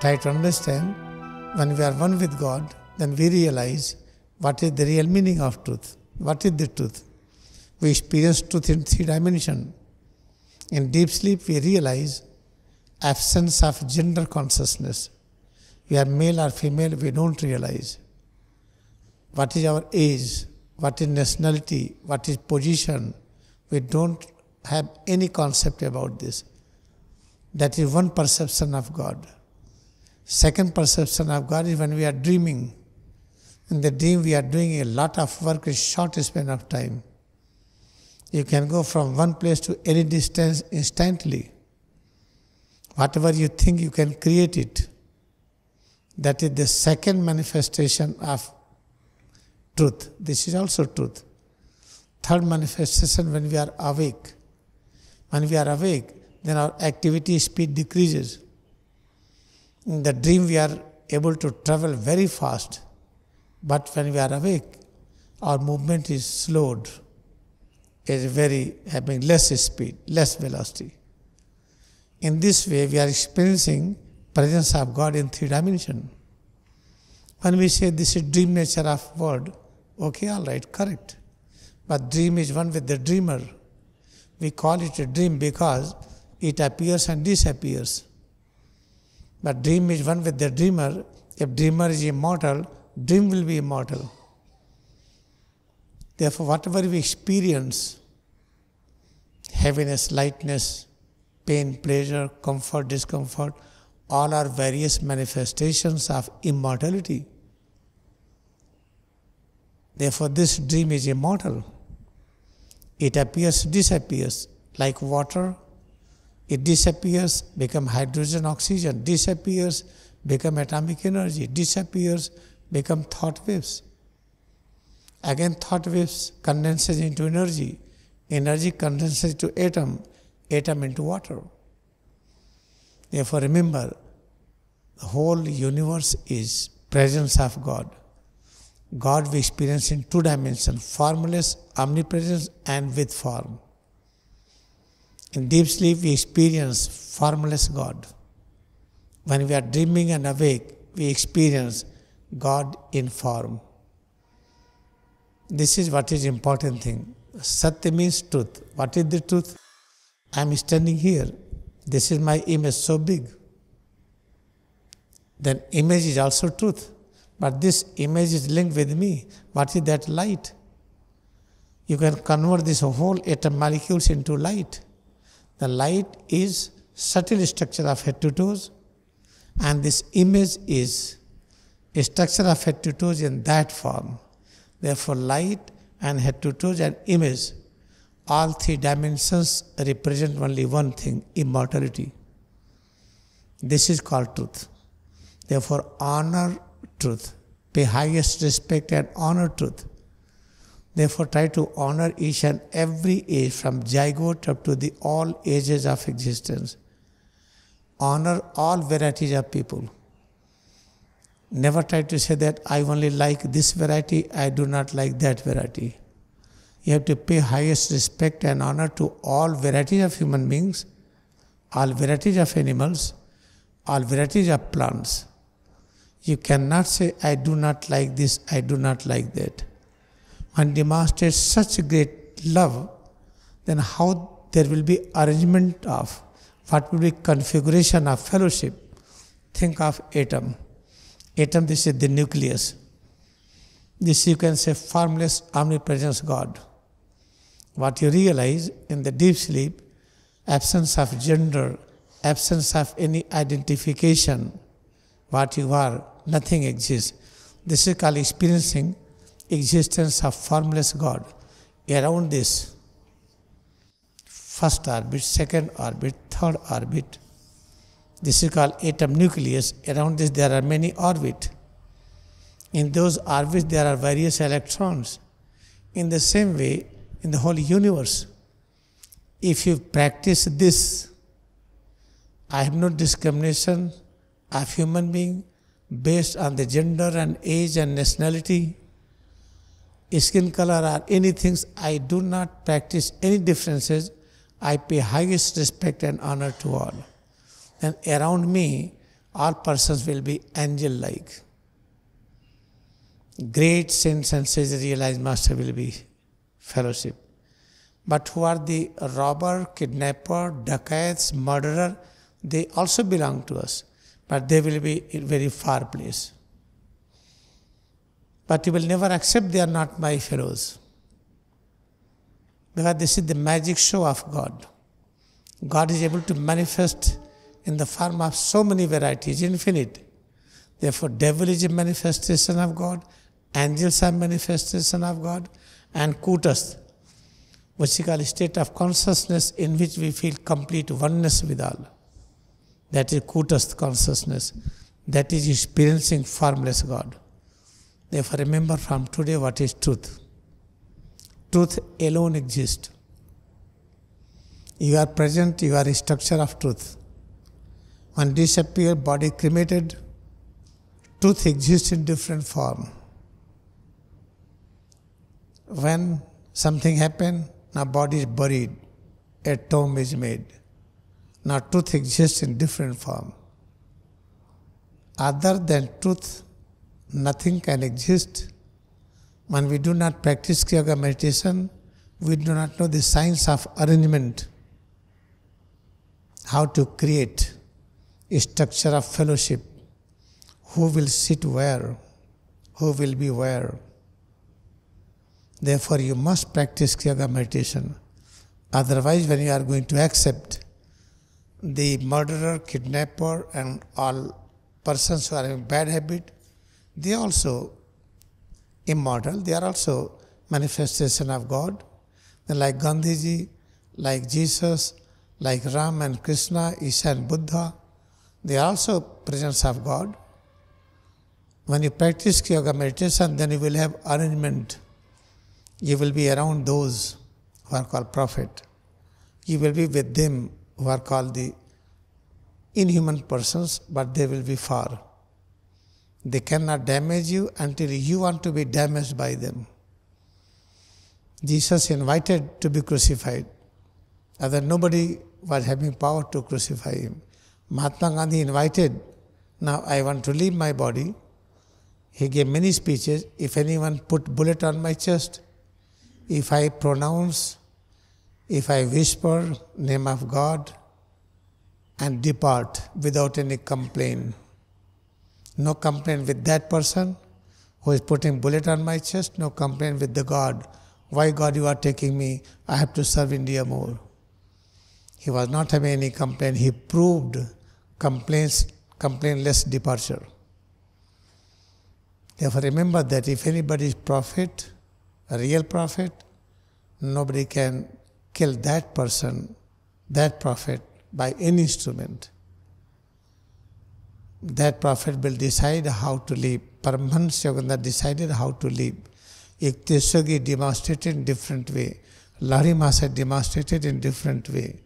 Try to understand when we are one with God, then we realize what is the real meaning of truth. What is the truth? We experience truth in three dimensions. In deep sleep, we realize absence of gender consciousness. We are male or female, we don't realize. What is our age? What is nationality? What is position? We don't have any concept about this. That is one perception of God. Second perception of God is when we are dreaming. In the dream, we are doing a lot of work in short span of time. You can go from one place to any distance instantly. Whatever you think, you can create it. That is the second manifestation of truth. This is also truth. Third manifestation when we are awake. When we are awake, then our activity speed decreases. In the dream, we are able to travel very fast, but when we are awake, our movement is slowed, is very having less speed, less velocity. In this way, we are experiencing presence of God in three dimension. When we say this is dream nature of world, okay, all right, correct. But dream is one with the dreamer. We call it a dream because it appears and disappears. But dream is one with the dreamer. If dreamer is immortal, dream will be immortal. Therefore, whatever we experience, heaviness, lightness, pain, pleasure, comfort, discomfort, all are various manifestations of immortality. Therefore, this dream is immortal. It appears, disappears, like water it disappears, become hydrogen, oxygen, disappears, become atomic energy, disappears, become thought waves. Again, thought waves condenses into energy, energy condenses to atom, atom into water. Therefore, remember, the whole universe is presence of God. God we experience in two dimensions, formless, omnipresence and with form. In deep sleep, we experience formless God. When we are dreaming and awake, we experience God in form. This is what is important thing. Satya means truth. What is the truth? I am standing here. This is my image so big. Then image is also truth. But this image is linked with me. What is that light? You can convert this whole atom molecules into light. The light is subtle structure of head to toes and this image is a structure of head to toes in that form. Therefore light and head to toes and image, all three dimensions represent only one thing, immortality. This is called truth. Therefore honor truth, pay highest respect and honor truth. Therefore, try to honor each and every age from zygote up to the all ages of existence. Honor all varieties of people. Never try to say that I only like this variety, I do not like that variety. You have to pay highest respect and honor to all varieties of human beings, all varieties of animals, all varieties of plants. You cannot say, I do not like this, I do not like that and demonstrates such great love, then how there will be arrangement of what will be configuration of fellowship. Think of atom. Atom, this is the nucleus. This you can say formless omnipresence God. What you realize in the deep sleep, absence of gender, absence of any identification, what you are, nothing exists. This is called experiencing existence of formless God around this first orbit, second orbit, third orbit. This is called atom nucleus. Around this there are many orbits. In those orbits there are various electrons. In the same way, in the whole universe, if you practice this, I have no discrimination of human being based on the gender and age and nationality skin color or any things, I do not practice any differences. I pay highest respect and honor to all. And around me, all persons will be angel like. Great saints and sages realized master will be fellowship. But who are the robber, kidnapper, dacoits, murderer, they also belong to us. But they will be in very far place but you will never accept they are not my fellows. Because this is the magic show of God. God is able to manifest in the form of so many varieties, infinite. Therefore, devil is a manifestation of God, angels are manifestation of God, and kutas, which is state of consciousness in which we feel complete oneness with all. That is kutas consciousness. That is experiencing formless God. Therefore, remember from today what is truth. Truth alone exists. You are present, you are a structure of truth. When disappear, body cremated, truth exists in different form. When something happened, now body is buried, a tomb is made. Now truth exists in different form. Other than truth, nothing can exist. When we do not practice yoga meditation, we do not know the science of arrangement, how to create a structure of fellowship, who will sit where, who will be where. Therefore, you must practice yoga meditation. Otherwise, when you are going to accept the murderer, kidnapper, and all persons who are in bad habit, they are also immortal. They are also manifestation of God. And like Gandhiji, like Jesus, like Ram and Krishna, Isha and Buddha, they are also presence of God. When you practice yoga meditation, then you will have arrangement. You will be around those who are called prophet. You will be with them who are called the inhuman persons, but they will be far. They cannot damage you until you want to be damaged by them. Jesus invited to be crucified. Other nobody was having power to crucify him. Mahatma Gandhi invited, now I want to leave my body. He gave many speeches. If anyone put bullet on my chest, if I pronounce, if I whisper name of God and depart without any complaint. No complaint with that person who is putting bullet on my chest. No complaint with the God. Why God you are taking me? I have to serve India more. He was not having any complaint. He proved complaints, complaintless departure. Therefore, remember that if anybody is prophet, a real prophet, nobody can kill that person, that prophet, by any instrument that prophet will decide how to live. Paramahansa Yogananda decided how to live. Yukteswagi demonstrated in different way. Larimasa demonstrated in different way.